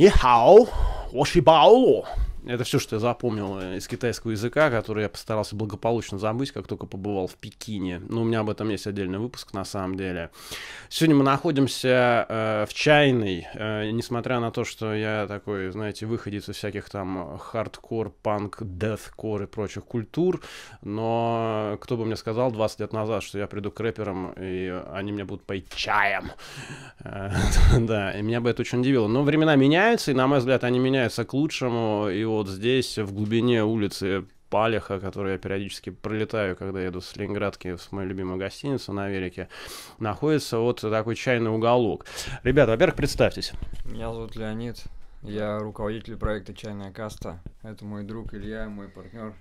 你好，我是保罗。Это все, что я запомнил э, из китайского языка, который я постарался благополучно забыть, как только побывал в Пекине. Но у меня об этом есть отдельный выпуск, на самом деле. Сегодня мы находимся э, в чайной. Э, несмотря на то, что я такой, знаете, выходец из всяких там хардкор, панк, дефкор и прочих культур, но кто бы мне сказал 20 лет назад, что я приду к рэперам, и они мне будут поить чаем. Э, да, и меня бы это очень удивило. Но времена меняются, и, на мой взгляд, они меняются к лучшему, и вот здесь, в глубине улицы Палеха, которую я периодически пролетаю, когда еду с Ленинградки в мою любимую гостиницу на Америке, находится вот такой чайный уголок. Ребята, во-первых, представьтесь. Меня зовут Леонид, я руководитель проекта «Чайная каста». Это мой друг Илья, мой партнер.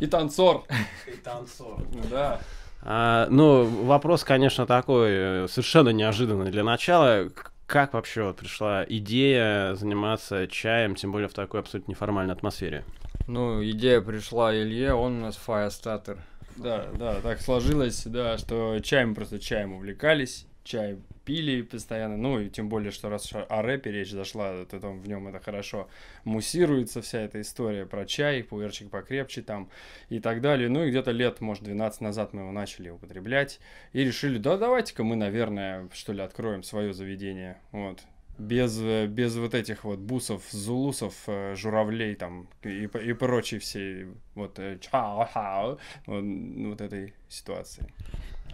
И танцор. И танцор. Ну да. А, ну, вопрос, конечно, такой э, совершенно неожиданный для начала. Как вообще вот пришла идея заниматься чаем, тем более в такой абсолютно неформальной атмосфере? Ну, идея пришла Илье, он у нас Firestarter. Да, да, так сложилось, да, что чаем просто чаем увлекались чай пили постоянно, ну и тем более, что раз о рэпе речь зашла, то там в нем это хорошо муссируется вся эта история про чай, пуэрчик покрепче там и так далее. Ну и где-то лет, может, 12 назад мы его начали употреблять и решили, да давайте-ка мы, наверное, что ли, откроем свое заведение, вот. Без, без вот этих вот бусов, зулусов, э, журавлей там и, и прочей всей вот, э, а, вот, вот этой ситуации.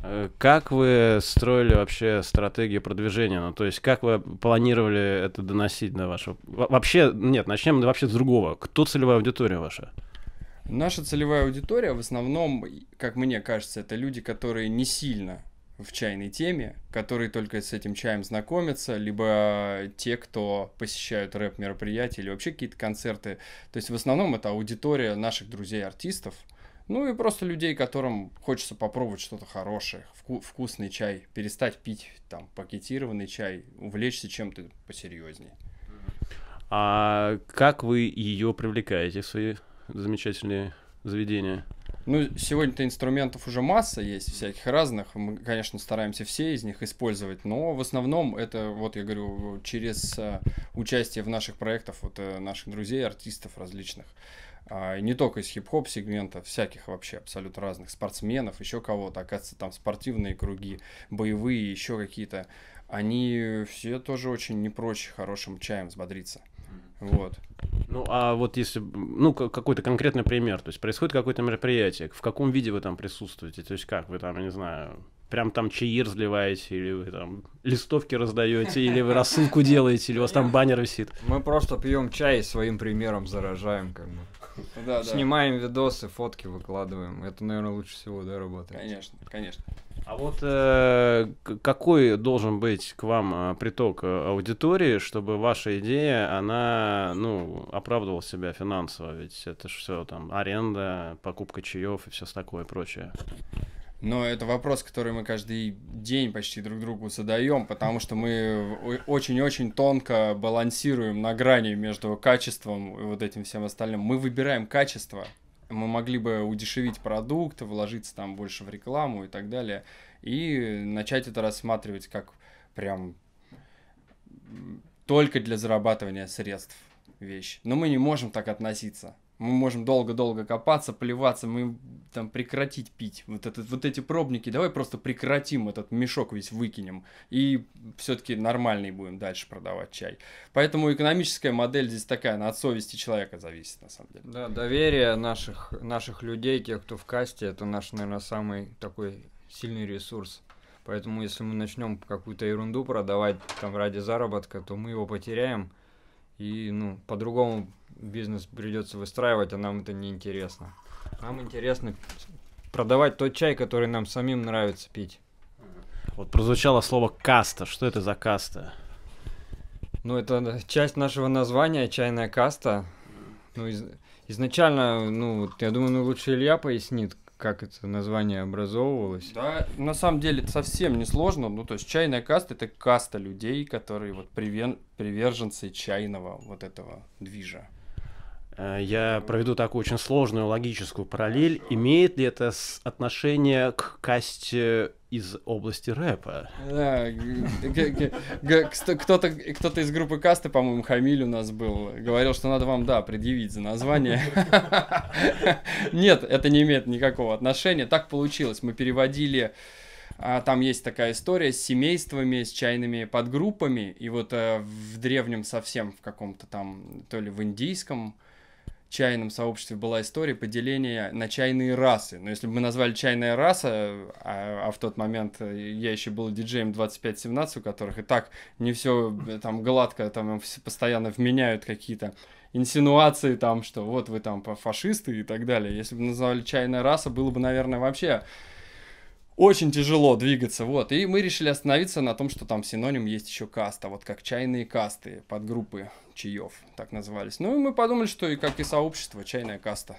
Э, как вы строили вообще стратегию продвижения? Ну, то есть, как вы планировали это доносить до вашего... Вообще, нет, начнем вообще с другого. Кто целевая аудитория ваша? Наша целевая аудитория в основном, как мне кажется, это люди, которые не сильно в чайной теме, которые только с этим чаем знакомятся, либо те, кто посещают рэп-мероприятия или вообще какие-то концерты. То есть в основном это аудитория наших друзей-артистов, ну и просто людей, которым хочется попробовать что-то хорошее, вку вкусный чай, перестать пить там пакетированный чай, увлечься чем-то посерьезнее. А как вы ее привлекаете в свои замечательные заведения? Ну, сегодня-то инструментов уже масса есть всяких разных. Мы, конечно, стараемся все из них использовать, но в основном это, вот я говорю, через э, участие в наших проектах, вот э, наших друзей, артистов различных. А, не только из хип-хоп сегмента, всяких вообще абсолютно разных спортсменов, еще кого-то, оказывается, там спортивные круги, боевые, еще какие-то, они все тоже очень не прочь хорошим чаем взбодриться. Вот. Ну, а вот если, ну, какой-то конкретный пример, то есть происходит какое-то мероприятие, в каком виде вы там присутствуете, то есть как вы там, я не знаю, прям там чаи разливаете, или вы там листовки раздаете, или вы рассылку делаете, или у вас там баннер висит? Мы просто пьем чай и своим примером заражаем, как бы. Да, Снимаем видосы, фотки выкладываем. Это, наверное, лучше всего, да, работает. Конечно, конечно. А вот э, какой должен быть к вам э, приток э, аудитории, чтобы ваша идея, она, ну, оправдывала себя финансово? Ведь это же все там аренда, покупка чаев и все такое прочее. Но это вопрос, который мы каждый день почти друг другу задаем, потому что мы очень-очень тонко балансируем на грани между качеством и вот этим всем остальным. Мы выбираем качество. Мы могли бы удешевить продукт, вложиться там больше в рекламу и так далее, и начать это рассматривать как прям только для зарабатывания средств вещь. Но мы не можем так относиться. Мы можем долго-долго копаться, плеваться, мы там прекратить пить. Вот, этот, вот эти пробники, давай просто прекратим этот мешок весь выкинем. И все-таки нормальный будем дальше продавать чай. Поэтому экономическая модель здесь такая, она от совести человека зависит, на самом деле. Да, доверие наших, наших людей, тех, кто в касте, это наш, наверное, самый такой сильный ресурс. Поэтому если мы начнем какую-то ерунду продавать там ради заработка, то мы его потеряем. И ну, по-другому бизнес придется выстраивать, а нам это не интересно. Нам интересно продавать тот чай, который нам самим нравится пить. Вот прозвучало слово каста. Что это за каста? Ну, это часть нашего названия, чайная каста. Ну, из, изначально, ну, я думаю, ну, лучше Илья пояснит, как это название образовывалось. Да, на самом деле это совсем не сложно. Ну, то есть чайная каста это каста людей, которые вот привен, приверженцы чайного вот этого движа. Э, я проведу такую очень сложную логическую параллель. Хорошо. Имеет ли это отношение к касте из области рэпа? Да, кто-то кто из группы касты, по-моему, Хамиль у нас был, говорил, что надо вам, да, предъявить за название. Нет, это не имеет никакого отношения. Так получилось. Мы переводили а, там есть такая история с семействами, с чайными подгруппами, и вот э, в древнем совсем в каком-то там, то ли в индийском, чайном сообществе была история поделения на чайные расы. Но если бы мы назвали чайная раса, а, а в тот момент э, я еще был диджеем 25-17, у которых и так не все э, там гладко, там постоянно вменяют какие-то инсинуации там, что вот вы там фашисты и так далее. Если бы назвали чайная раса, было бы, наверное, вообще очень тяжело двигаться, вот. И мы решили остановиться на том, что там синоним есть еще каста, вот как чайные касты, подгруппы чаев, так назывались. Ну и мы подумали, что и как и сообщество, чайная каста.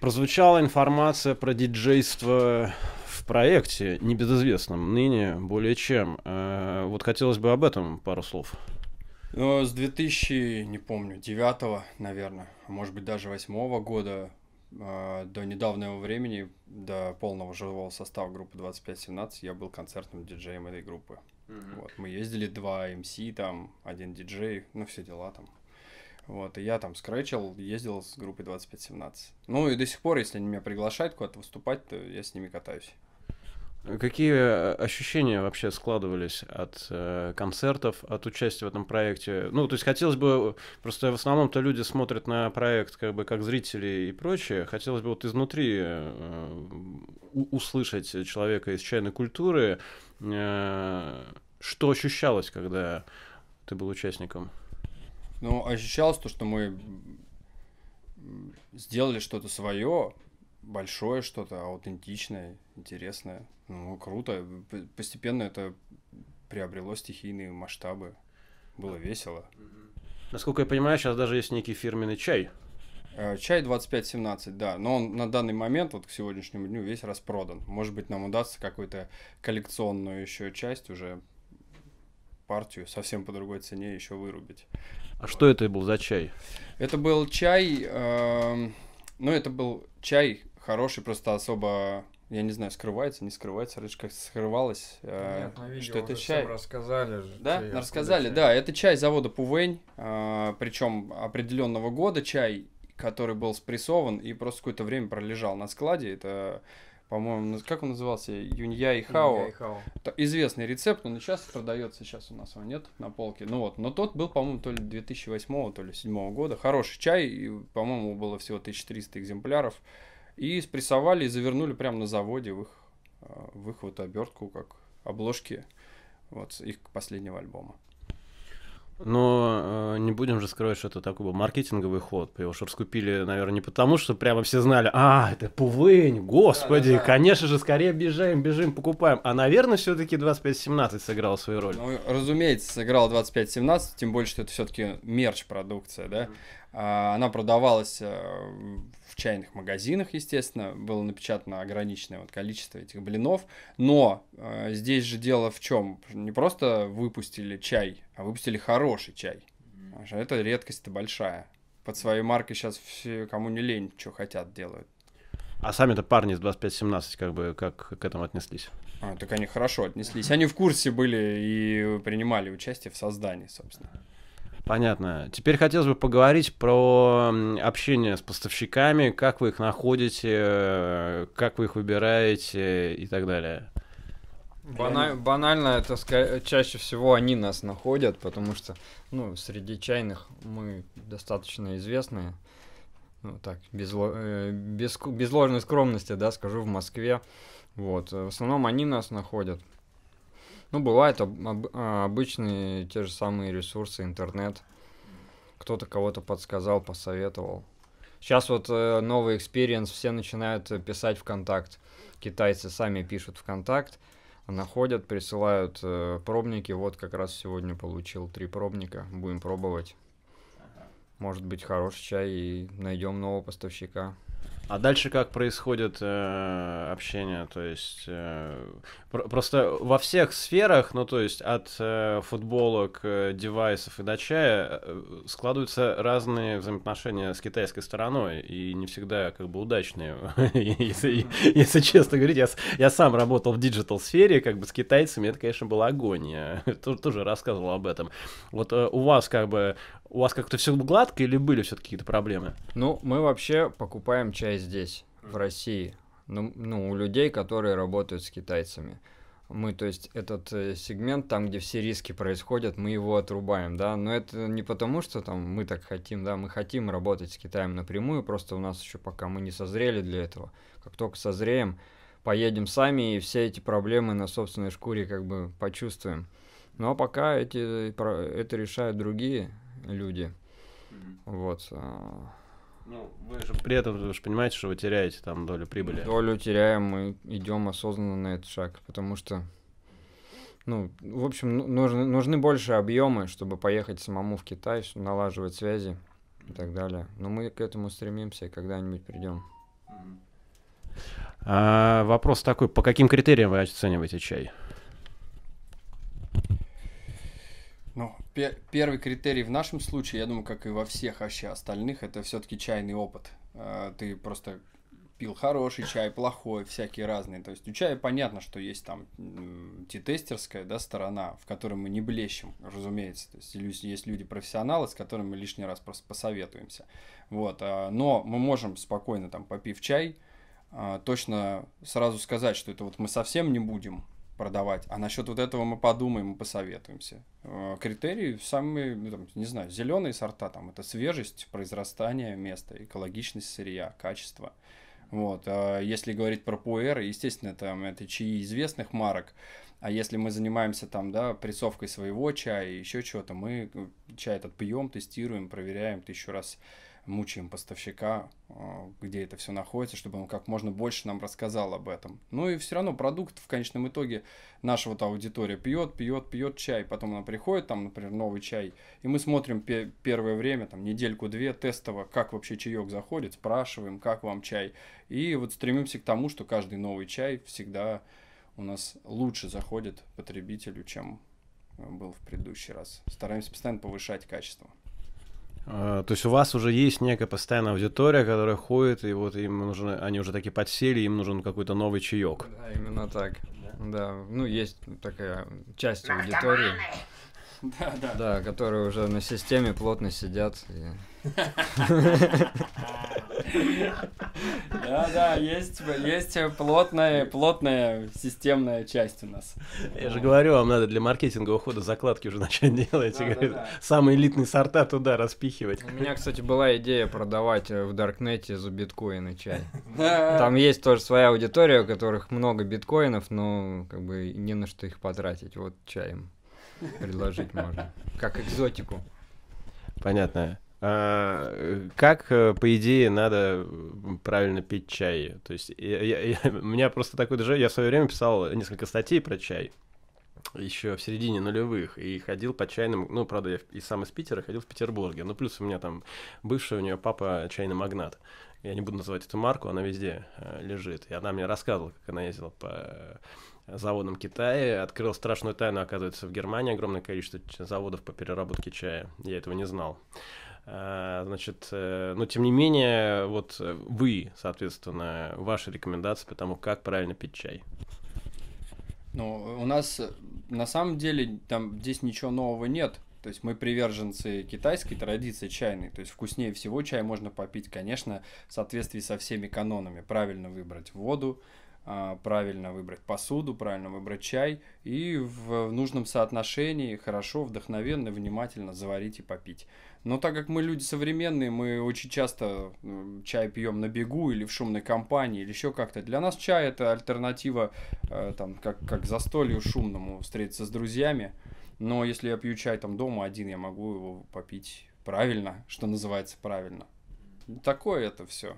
Прозвучала информация про диджейство в проекте, небезызвестном ныне более чем. Э, вот хотелось бы об этом пару слов. Ну, с 2000, не помню, 9 наверное, может быть, даже 8 года а, до недавнего времени, до полного живого состава группы 2517, я был концертным диджеем этой группы. Mm-hmm. Вот, мы ездили два МС, там, один диджей, ну, все дела там. Вот, и я там скретчил, ездил с группой 2517. Ну, и до сих пор, если они меня приглашают куда-то выступать, то я с ними катаюсь. Какие э, ощущения вообще складывались от э, концертов, от участия в этом проекте? Ну, то есть хотелось бы, просто в основном-то люди смотрят на проект как бы как зрители и прочее, хотелось бы вот изнутри э, услышать человека из чайной культуры, э, что ощущалось, когда ты был участником? Ну, ощущалось то, что мы сделали что-то свое, большое что-то, аутентичное, интересное. Ну, круто. Постепенно это приобрело стихийные масштабы. Было весело. Насколько я понимаю, сейчас даже есть некий фирменный чай. Э, чай 2517, да, но он на данный момент, вот к сегодняшнему дню, весь распродан. Может быть, нам удастся какую-то коллекционную еще часть, уже партию совсем по другой цене еще вырубить. А вот. что это был за чай? Это был чай, э, ну это был чай хороший, просто особо я не знаю, скрывается, не скрывается, рыжка скрывалась. скрывалось, э, Нет, на видео что это чай. рассказали Да, чай, рассказали, чай. да, это чай завода Пувень, э, причем определенного года чай, который был спрессован и просто какое-то время пролежал на складе, это по-моему, как он назывался? Юнья и Хао. Юнья и Хао. Известный рецепт, он сейчас продается, сейчас у нас его нет на полке. Ну вот, но тот был, по-моему, то ли 2008, то ли 2007 года. Хороший чай, и, по-моему, было всего 1300 экземпляров. И спрессовали и завернули прямо на заводе в их, а, в их вот обертку, как обложки вот их последнего альбома. Но э, не будем же скрывать, что это такой был маркетинговый ход. Его же раскупили, наверное, не потому, что прямо все знали, а, это Пувынь, господи, да, да, да. конечно же, скорее бежим, бежим, покупаем. А, наверное, все-таки 25-17 сыграл свою роль. Ну, разумеется, сыграл 25-17, тем более, что это все-таки мерч-продукция, да. Mm-hmm. А, она продавалась э, в чайных магазинах, естественно, было напечатано ограниченное вот количество этих блинов, но э, здесь же дело в чем? Не просто выпустили чай, а выпустили хороший чай. Это редкость-то большая. Под своей маркой сейчас все, кому не лень, что хотят, делают. А сами-то парни с 25-17 как бы как к этому отнеслись? А, так они хорошо отнеслись. Они в курсе были и принимали участие в создании, собственно. Понятно. Теперь хотелось бы поговорить про общение с поставщиками, как вы их находите, как вы их выбираете и так далее. Бана- банально это ска- чаще всего они нас находят, потому что ну, среди чайных мы достаточно известные. Ну, так, без, э, без, без ложной скромности, да, скажу, в Москве. Вот. В основном они нас находят. Ну, бывает об, об, а, обычные те же самые ресурсы, интернет. Кто-то кого-то подсказал, посоветовал. Сейчас вот э, новый экспириенс, все начинают э, писать ВКонтакт. Китайцы сами пишут ВКонтакт, находят, присылают э, пробники. Вот как раз сегодня получил три пробника, будем пробовать. Может быть, хороший чай и найдем нового поставщика. А дальше как происходит э, общение? То есть э, про- просто во всех сферах, ну то есть от э, футболок, э, девайсов и до чая э, складываются разные взаимоотношения с китайской стороной и не всегда как бы удачные. Если честно говорить, я сам работал в диджитал сфере, как бы с китайцами, это, конечно, была агония. Тоже рассказывал об этом. Вот э, у вас как бы у вас как-то все гладко или были все-таки какие-то проблемы? Ну, мы вообще покупаем чай здесь, в России. Ну, ну, у людей, которые работают с китайцами. Мы, то есть, этот э, сегмент, там, где все риски происходят, мы его отрубаем, да. Но это не потому, что там мы так хотим, да, мы хотим работать с Китаем напрямую, просто у нас еще пока мы не созрели для этого. Как только созреем, поедем сами и все эти проблемы на собственной шкуре как бы почувствуем. Но ну, а пока эти, э, это решают другие, люди. Mm-hmm. Вот. А. Ну, вы же при этом вы же понимаете, что вы теряете там долю прибыли. Долю теряем, мы идем осознанно на этот шаг, потому что, ну, в общем, ну, нужны, нужны больше объемы, чтобы поехать самому в Китай, налаживать связи и так далее. Но мы к этому стремимся и когда-нибудь придем. Mm-hmm. А, вопрос такой, по каким критериям вы оцениваете чай? первый критерий в нашем случае, я думаю, как и во всех вообще остальных, это все-таки чайный опыт. А, ты просто пил хороший чай, плохой, всякие разные. То есть у чая понятно, что есть там тетестерская да, сторона, в которой мы не блещем, разумеется. То есть есть люди-профессионалы, с которыми мы лишний раз просто посоветуемся. Вот. А, но мы можем спокойно там попив чай, а, точно сразу сказать, что это вот мы совсем не будем продавать. А насчет вот этого мы подумаем и посоветуемся. Э, критерии самые, ну, там, не знаю, зеленые сорта, там, это свежесть, произрастание места, экологичность сырья, качество. Вот. Э, если говорить про пуэры, естественно, там, это чаи известных марок, а если мы занимаемся там, да, прессовкой своего чая и еще чего-то, мы э, чай этот пьем, тестируем, проверяем тысячу раз мучаем поставщика, а, где это все находится, чтобы он как можно больше нам рассказал об этом. Ну и все равно продукт в конечном итоге наша вот аудитория пьет, пьет, пьет чай, потом она приходит, там, например, новый чай, и мы смотрим первое время, там, недельку-две тестово, как вообще чаек заходит, спрашиваем, как вам чай, и вот стремимся к тому, что каждый новый чай всегда у нас лучше заходит потребителю, чем э, был в предыдущий раз. Стараемся постоянно повышать качество. А, то есть у вас уже есть некая постоянная аудитория, которая ходит, и вот им нужно, они уже такие подсели, им нужен какой-то новый чаек. Да, именно так. Да, ну есть такая часть аудитории. Да, да. Да, которые уже на системе плотно сидят. Да, да, есть, есть плотная, плотная системная часть у нас. Я же говорю, вам надо для маркетинга ухода закладки уже начать делать. Да, Самые элитные сорта туда распихивать. У меня, кстати, была идея продавать э, в Даркнете за биткоины чай. Там есть тоже своя аудитория, у которых много биткоинов, но как бы не на что их потратить. Вот чаем предложить можно. Как экзотику. Понятно. А, как, э, по идее, надо правильно пить чай? То есть я, я, у меня просто такой даже... Я в свое время писал несколько статей про чай еще в середине нулевых и ходил по чайным, ну, правда, я и сам из Питера ходил в Петербурге, ну, плюс у меня там бывший у нее папа чайный магнат. Я не буду называть эту марку, она везде э, лежит. И она мне рассказывала, как она ездила по заводом Китая. Открыл страшную тайну, оказывается, в Германии огромное количество заводов по переработке чая. Я этого не знал. А, значит, э, но тем не менее, вот э, вы, соответственно, ваши рекомендации по тому, как правильно пить чай. Ну, у нас э, на самом деле там здесь ничего нового нет. То есть мы приверженцы китайской традиции чайной. То есть вкуснее всего чай можно попить, конечно, в соответствии со всеми канонами. Правильно выбрать воду, а, правильно выбрать посуду, правильно выбрать чай и в нужном соотношении хорошо, вдохновенно, внимательно заварить и попить. Но так как мы люди современные, мы очень часто чай пьем на бегу или в шумной компании или еще как-то. Для нас чай это альтернатива, э, там, как, как застолью шумному, встретиться с друзьями. Но если я пью чай там дома один, я могу его попить правильно, что называется правильно. Такое это все.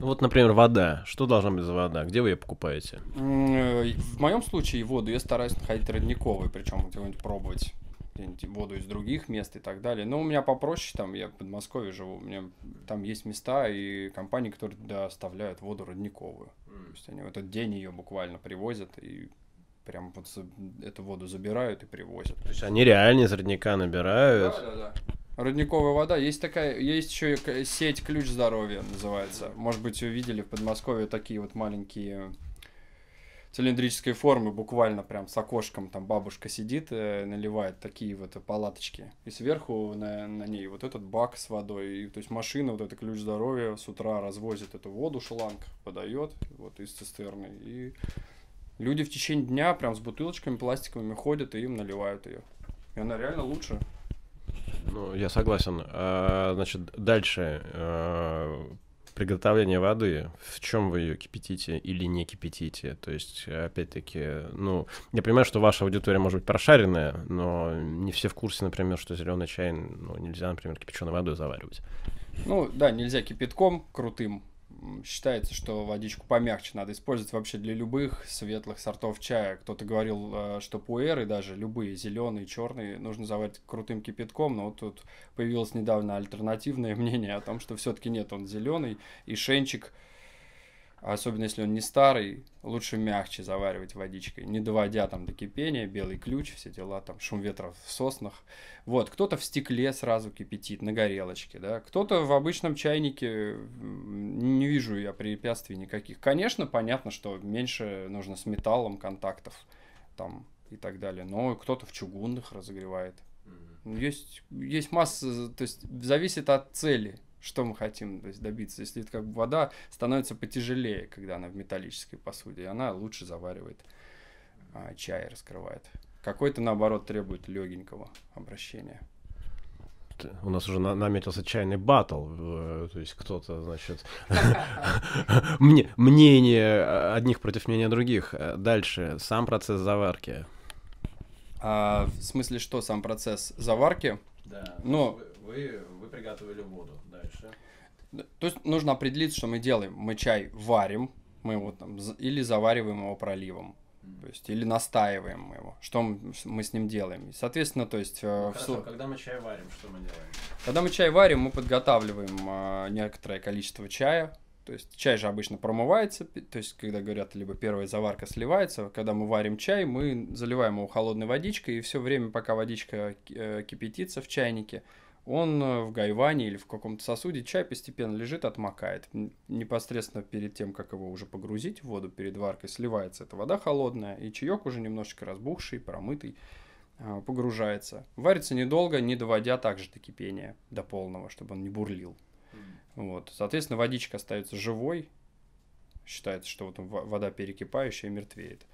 Ну, вот, например, вода. Что должна быть за вода? Где вы ее покупаете? В моем случае воду я стараюсь находить родниковой, причем где-нибудь пробовать воду из других мест и так далее. Но у меня попроще, там я в Подмосковье живу, у меня там есть места и компании, которые доставляют воду родниковую. То есть они в этот день ее буквально привозят и прям вот эту воду забирают и привозят. То есть они реально из родника набирают? Да, да, да. Родниковая вода. Есть такая, есть еще сеть «Ключ здоровья» называется. Может быть, вы видели в Подмосковье такие вот маленькие цилиндрической формы, буквально прям с окошком, там бабушка сидит, э, наливает такие вот палаточки. И сверху на, на ней вот этот бак с водой. И, то есть машина, вот это ключ здоровья, с утра развозит эту воду, шланг подает вот из цистерны. И люди в течение дня прям с бутылочками пластиковыми ходят и им наливают ее. И она реально лучше. Ну, я согласен. А, значит, дальше а, приготовление воды. В чем вы ее кипятите или не кипятите? То есть, опять-таки, ну, я понимаю, что ваша аудитория может быть прошаренная, но не все в курсе, например, что зеленый чай ну, нельзя, например, кипяченой водой заваривать. Ну, да, нельзя кипятком крутым считается, что водичку помягче надо использовать вообще для любых светлых сортов чая. Кто-то говорил, э, что пуэры даже любые, зеленые, черные, нужно заварить крутым кипятком, но вот тут появилось недавно альтернативное мнение о том, что все-таки нет, он зеленый, и шенчик – а особенно если он не старый, лучше мягче заваривать водичкой, не доводя там до кипения, белый ключ, все дела, там шум ветра в соснах. Вот, кто-то в стекле сразу кипятит, на горелочке, да, кто-то в обычном чайнике, не вижу я препятствий никаких. Конечно, понятно, что меньше нужно с металлом контактов, там, и так далее, но кто-то в чугунных разогревает. Ну, есть, есть масса, то есть зависит от цели что мы хотим то есть, добиться. Если это как бы вода становится потяжелее, когда она в металлической посуде, и она лучше заваривает а, чай, раскрывает. Какой-то, наоборот, требует легенького обращения у нас уже наметился чайный батл, э, то есть кто-то, значит, мнение одних против мнения других. Э, дальше, сам процесс заварки. А, в смысле что, сам процесс заварки? Да. Но... вы приготовили воду. Дальше. То есть нужно определиться, что мы делаем. Мы чай варим, мы его там или завариваем его проливом. То есть, или настаиваем его. Что мы, с ним делаем? Соответственно, то есть... Э, ну, в... когда мы чай варим, что мы делаем? Когда мы чай варим, мы подготавливаем э, некоторое количество чая. То есть, чай же обычно промывается. То есть, когда говорят, либо первая заварка сливается. Когда мы варим чай, мы заливаем его холодной водичкой. И все время, пока водичка э, кипятится в чайнике, он э, в гайване или в каком-то сосуде чай постепенно лежит, отмокает. Непосредственно перед тем, как его уже погрузить в воду перед варкой, сливается эта вода холодная, и чаек уже немножечко разбухший, промытый, э, погружается. Варится недолго, не доводя также до кипения, до полного, чтобы он не бурлил. Вот. Соответственно, водичка остается живой, считается, что вот вода перекипающая мертвеет.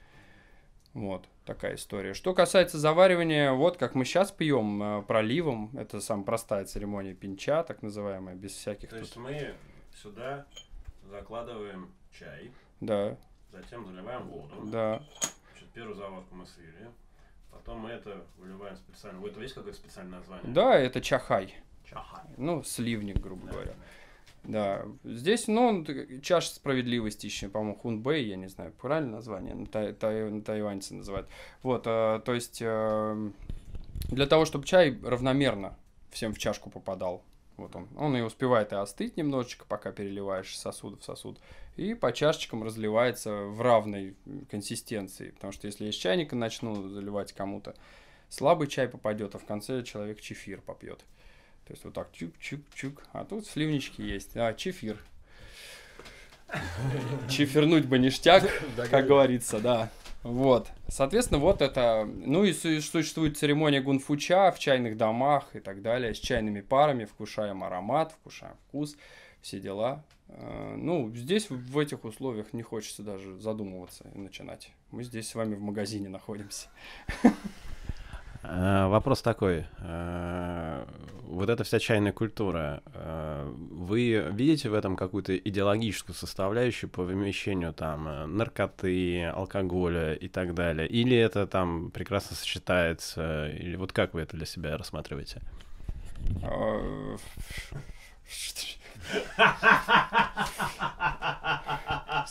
Вот такая история. Что касается заваривания, вот как мы сейчас пьем э, проливом, это самая простая церемония пинча, так называемая, без всяких... То тут... есть мы сюда закладываем чай. Да. Затем заливаем воду. Да. Значит, первую заварку мы слили. Потом мы это выливаем специально. У этого есть какое-то специальное название? Да, это чахай. Чахай. Ну, сливник, грубо да. говоря. Да, здесь, ну, чаша справедливости еще, по-моему, Хунбэй, я не знаю, правильное название, на, тай, тай, на тайваньце называют. Вот, э, то есть, э, для того, чтобы чай равномерно всем в чашку попадал, вот он, он и успевает и остыть немножечко, пока переливаешь сосуд в сосуд, и по чашечкам разливается в равной консистенции, потому что если из чайника начну заливать кому-то, слабый чай попадет, а в конце человек чефир попьет. То есть вот так чук-чук-чук. А тут сливнички есть. А, чефир. Чефернуть бы ништяк, как говорится, да. Вот. Соответственно, вот это... Ну и существует церемония гунфуча в чайных домах и так далее, с чайными парами, вкушаем аромат, вкушаем вкус, все дела. Э, ну, здесь в этих условиях не хочется даже задумываться и начинать. Мы здесь с вами в магазине находимся. Э, вопрос такой. Э, вот эта вся чайная культура, э, вы видите в этом какую-то идеологическую составляющую по вымещению там наркоты, алкоголя и так далее? Или это там прекрасно сочетается? Или вот как вы это для себя рассматриваете?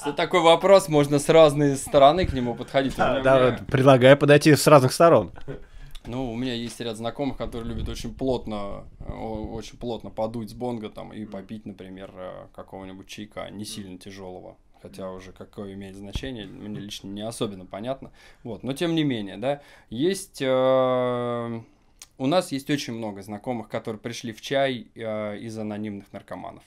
За такой вопрос можно с разной стороны к нему подходить. Да, предлагаю подойти с разных сторон. Ну, у меня есть ряд знакомых, которые любят очень плотно, э, очень плотно подуть с бонга там и попить, например, э, какого-нибудь чайка не сильно тяжелого. Хотя уже какое имеет значение, мне лично не особенно понятно. Вот, но тем не менее, да, есть... Э, у нас есть очень много знакомых, которые пришли в чай э, из анонимных наркоманов.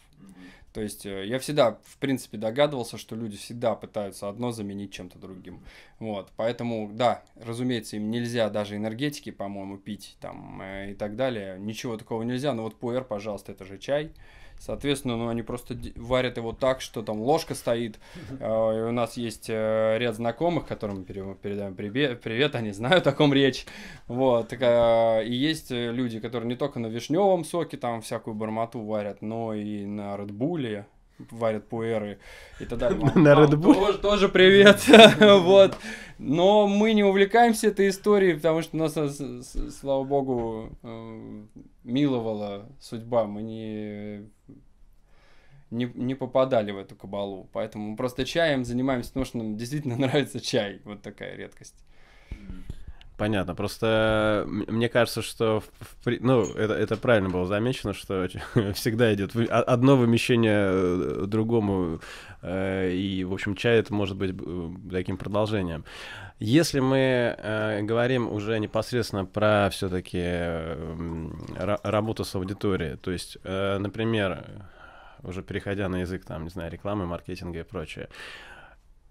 То есть э, я всегда, в принципе, догадывался, что люди всегда пытаются одно заменить чем-то другим. Вот, поэтому, да, разумеется, им нельзя даже энергетики, по-моему, пить там э, и так далее. Ничего такого нельзя, но вот пуэр, пожалуйста, это же чай. Соответственно, ну, они просто варят его так, что там ложка стоит. Uh, у нас есть uh, ряд знакомых, которым передаем привет, они знают о ком речь. Вот. Uh, и есть э, люди, которые не только на вишневом соке там всякую бармату варят, но и на редбуле варят пуэры и тогда на Red Bull тоже, тоже привет вот но мы не увлекаемся этой историей потому что у нас э, слава богу миловала судьба, мы не, не, не попадали в эту кабалу. Поэтому мы просто чаем занимаемся, потому что нам действительно нравится чай. Вот такая редкость. Понятно. Просто мне кажется, что в, в, ну это, это правильно было замечено, что всегда идет а, одно вымещение э, другому, э, и в общем чай это может быть э, таким продолжением. Если мы э, говорим уже непосредственно про все-таки э, работу с аудиторией, то есть, э, например, уже переходя на язык там, не знаю, рекламы, маркетинга и прочее. Э,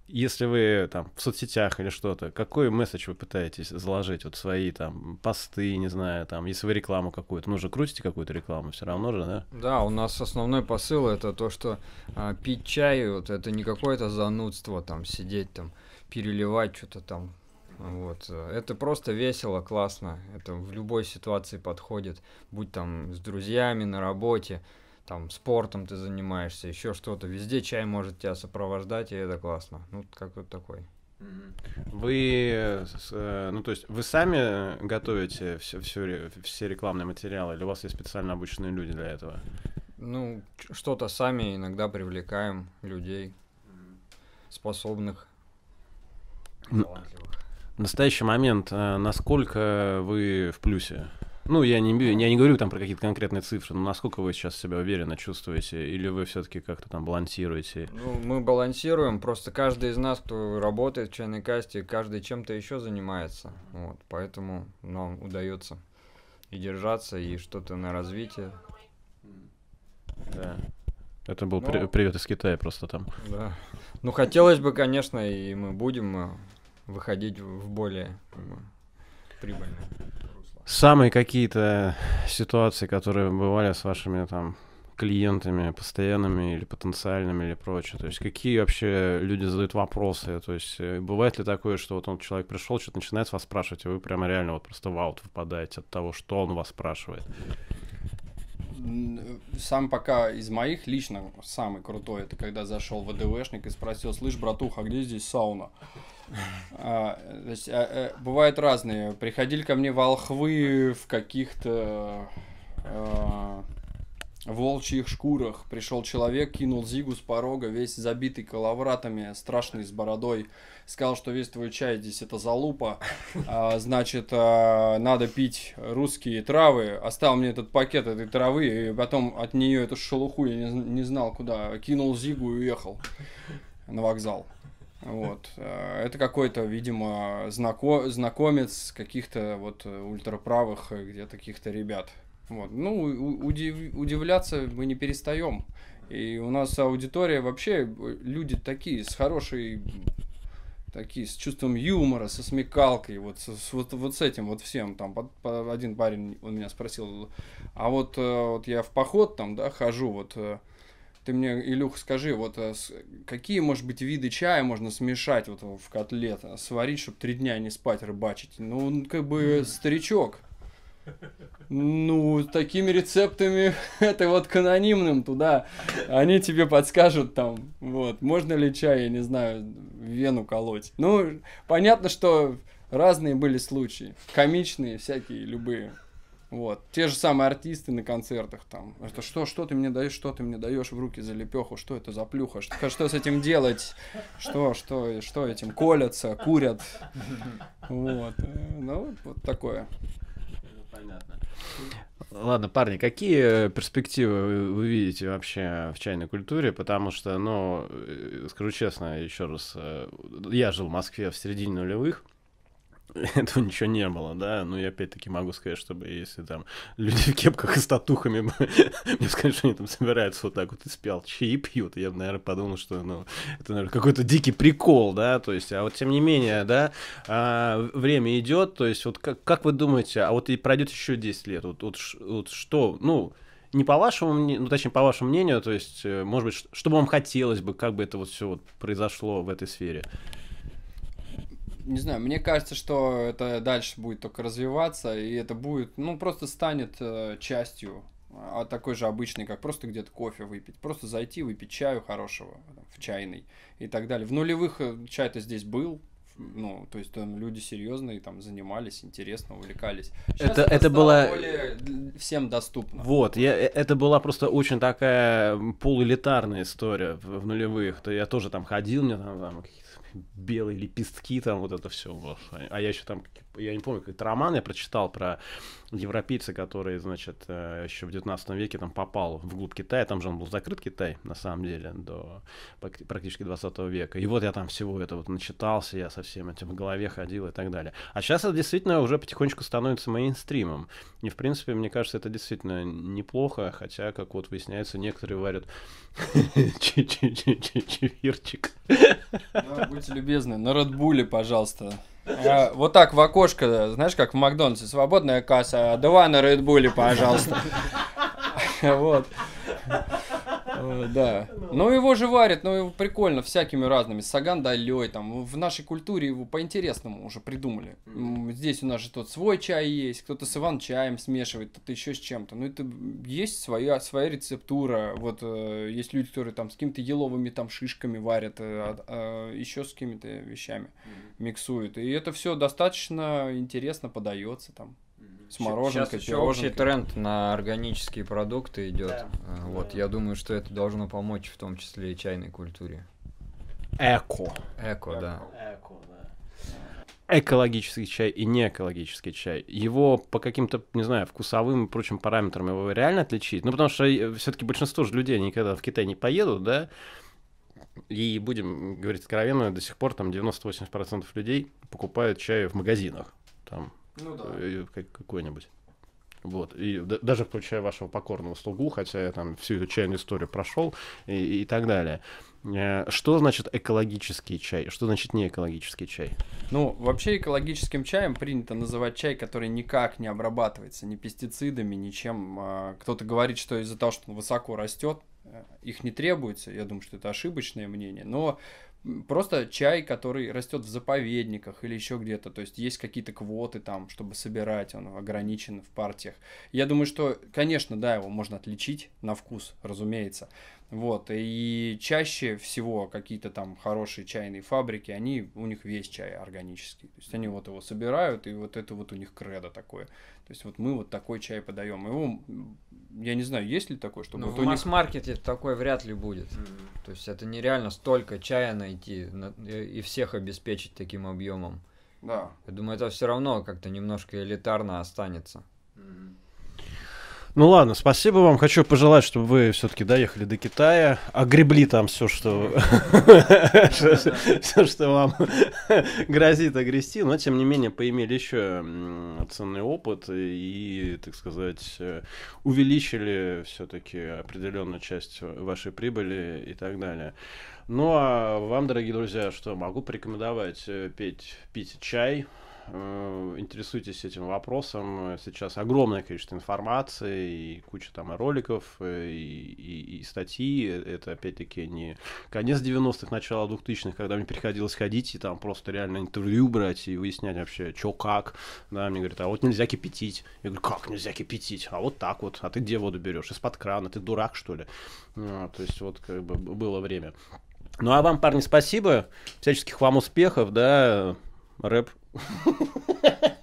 если вы там в соцсетях или что-то, какой месседж вы пытаетесь заложить, вот свои там посты, не знаю, там, если вы рекламу какую-то, ну же крутите какую-то рекламу, все равно же, да? Да, у нас основной посыл это то, что а, пить чай, вот это не какое-то занудство, там, сидеть там, переливать что-то там, вот. Это просто весело, классно, это в любой ситуации подходит, будь там с друзьями, на работе, там спортом ты занимаешься, еще что-то. Везде чай может тебя сопровождать, и это классно. Ну, как вот такой. Вы, э, ну то есть, вы сами готовите все, все, все рекламные материалы, или у вас есть специально обученные люди для этого? Ну, что-то сами иногда привлекаем людей, способных, талантливых. В настоящий момент, э, насколько вы в плюсе ну, я не, я не говорю там про какие-то конкретные цифры, но насколько вы сейчас себя уверенно чувствуете, или вы все-таки как-то там балансируете? Ну, мы балансируем, просто каждый из нас, кто работает в чайной касте, каждый чем-то еще занимается, вот, поэтому нам удается и держаться, и что-то на развитие. Да. Это был ну, при- привет из Китая просто там. Да. Ну, хотелось бы, конечно, и мы будем э, выходить в более как прибыльно. Самые какие-то ситуации, которые бывали с вашими там клиентами постоянными или потенциальными или прочее? То есть какие вообще люди задают вопросы? То есть э, бывает ли такое, что вот он человек пришел, что-то начинает вас спрашивать, и вы прямо реально вот просто в аут выпадаете от того, что он вас спрашивает? Сам пока из моих лично самый крутой, это когда зашел в ДВШник и спросил, слышь, братуха, а где здесь сауна? А, то есть, а, а, бывают разные. Приходили ко мне волхвы в каких-то а, волчьих шкурах. Пришел человек, кинул зигу с порога, весь забитый коловратами, страшный с бородой. Сказал, что весь твой чай здесь это залупа. А, значит, а, надо пить русские травы. Оставил мне этот пакет этой травы, и потом от нее эту шелуху я не, не знал куда. Кинул зигу и уехал на вокзал. Вот. Э, это какой-то, видимо, знако знакомец каких-то вот ультраправых э, где-то каких-то ребят. Вот. Ну, удив удивляться мы не перестаем. И у нас аудитория вообще э, люди такие с хорошей такие с чувством юмора, со смекалкой, вот с, вот, вот с этим вот всем. Там под, под, один парень он меня спросил, а вот, вот я в поход там, да, хожу, вот ты мне, Илюх, скажи, вот э, какие, может быть, виды чая можно смешать вот в котлет, а, сварить, чтобы три дня не спать, рыбачить? Ну, он как бы старичок. Ну, такими рецептами, это вот к туда, они тебе подскажут там, вот, можно ли чай, я не знаю, вену колоть. Ну, понятно, что разные были случаи, комичные всякие, любые. Вот. Те же самые артисты на концертах там. Это что, что ты мне даешь, что ты мне даешь в руки за лепеху, что это за плюха, что, что с этим делать, что, что, что этим колятся, курят. Вот. Ну, вот, вот такое. Понятно. Ладно, парни, какие перспективы вы видите вообще в чайной культуре? Потому что, ну, э, скажу честно, еще раз, э, я жил в Москве в середине нулевых, этого ничего не было, да, но ну, я опять-таки могу сказать, чтобы если там люди в кепках и с татухами мне сказали, что они там собираются вот так вот и спял чаи пьют, я бы, наверное, подумал, что, ну, это, наверное, какой-то дикий прикол, да, то есть, а вот тем не менее, да, а, время идет, то есть, вот как, как вы думаете, а вот и пройдет еще 10 лет, вот, вот, вот что, ну, не по вашему, ну, точнее, по вашему мнению, то есть, э, может быть, что бы вам хотелось бы, как бы это вот все вот произошло в этой сфере? не знаю, мне кажется, что это дальше будет только развиваться, и это будет, ну, просто станет э, частью а такой же обычный, как просто где-то кофе выпить, просто зайти, выпить чаю хорошего в чайной и так далее. В нулевых э, чай-то здесь был, ну, то есть там люди серьезные там занимались, интересно, увлекались. Сейчас это это, это было более всем доступно. Вот, я, э, это была просто очень такая полуэлитарная история в, в нулевых. То я тоже там ходил, мне там, там белые лепестки, там вот это все. А я еще там я не помню, какой-то роман я прочитал про европейца, который, значит, э, еще в 19 веке там попал вглубь Китая, там же он был закрыт Китай, на самом деле, до практически 20 века. И вот я там всего это вот начитался, я со всем этим в голове ходил и так далее. А сейчас это действительно уже потихонечку становится мейнстримом. И, в принципе, мне кажется, это действительно неплохо, хотя, как вот выясняется, некоторые варят чевирчик. Будьте любезны, на Радбуле, пожалуйста. А, вот так в окошко, знаешь, как в Макдональдсе, свободная касса, а два на Редбуле, пожалуйста. Вот. Э, да. Но его же варят, но его прикольно, всякими разными. Саган далей, там, в нашей культуре его по-интересному уже придумали. Здесь у нас же тот свой чай есть, кто-то с Иван-чаем смешивает, кто-то еще с чем-то. Ну, это есть своя, своя рецептура. Вот э, есть люди, которые там с какими-то еловыми там шишками варят, э, а, а, еще с какими-то вещами миксуют. И это все достаточно интересно подается там с мороженкой, Сейчас еще общий тренд на органические продукты идет. Да. Э, вот, да. я думаю, что это должно помочь в том числе и чайной культуре. Эко. Эко, да. Эко, да экологический чай и неэкологический чай. Его по каким-то, не знаю, вкусовым и прочим параметрам его реально отличить? Ну, потому что э, все-таки большинство же людей никогда в Китай не поедут, да? И будем говорить откровенно, до сих пор там 98% людей покупают чай в магазинах. Там ну да. Э, какой-нибудь. Вот, и даже включая вашего покорного слугу, хотя я там всю эту чайную историю прошел и, и так далее. Э, что значит экологический чай? Что значит не экологический чай? Ну, вообще экологическим чаем принято называть чай, который никак не обрабатывается, ни пестицидами, ничем. А, кто-то говорит, что из-за того, что он высоко растет, э, их не требуется. Я думаю, что это ошибочное мнение. Но просто чай, который растет в заповедниках или еще где-то. То есть есть какие-то квоты там, чтобы собирать, он ограничен в партиях. Я думаю, что, конечно, да, его можно отличить на вкус, разумеется. Вот, и чаще всего какие-то там хорошие чайные фабрики, они, у них весь чай органический. То есть они вот его собирают, и вот это вот у них кредо такое. То есть вот мы вот такой чай подаем. Его, я не знаю, есть ли такой, чтобы... Ну, вот в масс-маркете них... такой вряд ли будет. Mm-hmm. То есть это нереально столько чая найти и всех обеспечить таким объемом. Да. Я думаю, это все равно как-то немножко элитарно останется. Mm-hmm. Ну ладно, спасибо вам. Хочу пожелать, чтобы вы все-таки доехали до Китая, огребли там все, что все, что вам грозит огрести, но тем не менее поимели еще ценный опыт и, так сказать, увеличили все-таки определенную часть вашей прибыли и так далее. Ну а вам, дорогие друзья, что могу порекомендовать петь, пить чай, Э, интересуйтесь этим вопросом. Сейчас огромное количество информации и куча там и роликов э, и, и, и статьи. Это опять-таки не конец 90-х, начало 2000-х, когда мне приходилось ходить и там просто реально интервью брать и выяснять вообще, что как. Да, мне говорят, а вот нельзя кипятить. Я говорю, как нельзя кипятить? А вот так вот. А ты где воду берешь? Из-под крана. Ты дурак, что ли? Ну, то есть вот как бы было время. Ну а вам, парни, спасибо. Всяческих вам успехов, да. Рэп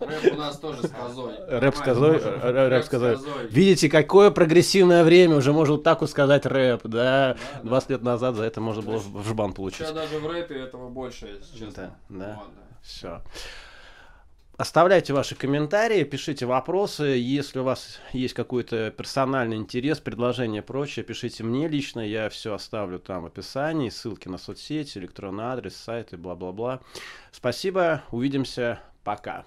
Рэп у нас тоже с козой. Рэп с э, Рэп с козой. Видите, какое прогрессивное время уже можно так сказать рэп, да? 20 лет назад за это можно было в жбан получить. Сейчас даже в рэпе этого больше, если честно. Да, да. Все. Оставляйте ваши комментарии, пишите вопросы. Если у вас есть какой-то персональный интерес, предложение и прочее, пишите мне лично. Я все оставлю там в описании. Ссылки на соцсети, электронный адрес, сайты, бла-бла-бла. Спасибо. Увидимся. Пока.